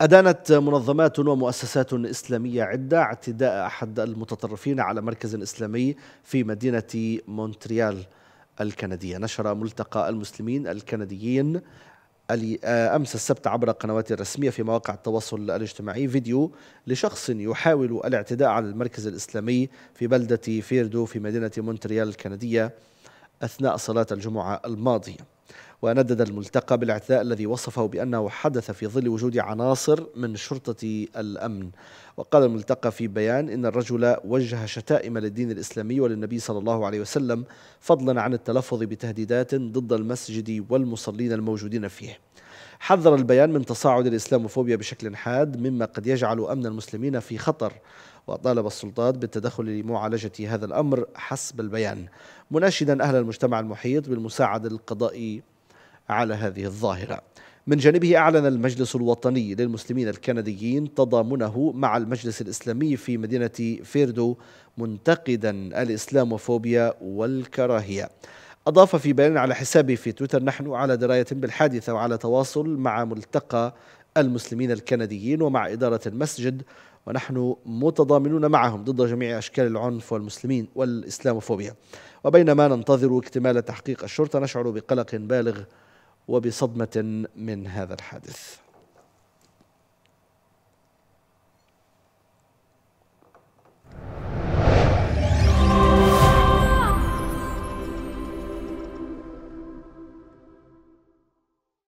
أدانت منظمات ومؤسسات إسلامية عدة اعتداء أحد المتطرفين على مركز إسلامي في مدينة مونتريال الكندية نشر ملتقى المسلمين الكنديين آه، أمس السبت عبر قنوات رسمية في مواقع التواصل الاجتماعي فيديو لشخص يحاول الاعتداء على المركز الإسلامي في بلدة فيردو في مدينة مونتريال الكندية أثناء صلاة الجمعة الماضية وندد الملتقى بالاعتداء الذي وصفه بأنه حدث في ظل وجود عناصر من شرطة الأمن وقال الملتقى في بيان إن الرجل وجه شتائم للدين الإسلامي وللنبي صلى الله عليه وسلم فضلا عن التلفظ بتهديدات ضد المسجد والمصلين الموجودين فيه حذر البيان من تصاعد الإسلاموفوبيا بشكل حاد مما قد يجعل أمن المسلمين في خطر وطالب السلطات بالتدخل لمعالجة هذا الأمر حسب البيان مناشدا أهل المجتمع المحيط بالمساعدة القضائي على هذه الظاهرة من جانبه أعلن المجلس الوطني للمسلمين الكنديين تضامنه مع المجلس الإسلامي في مدينة فيردو منتقدا الإسلاموفوبيا والكراهية أضاف في بيان على حسابه في تويتر نحن على دراية بالحادثة وعلى تواصل مع ملتقى المسلمين الكنديين ومع إدارة المسجد ونحن متضامنون معهم ضد جميع أشكال العنف والمسلمين والإسلاموفوبيا وبينما ننتظر اكتمال تحقيق الشرطة نشعر بقلق بالغ وبصدمه من هذا الحادث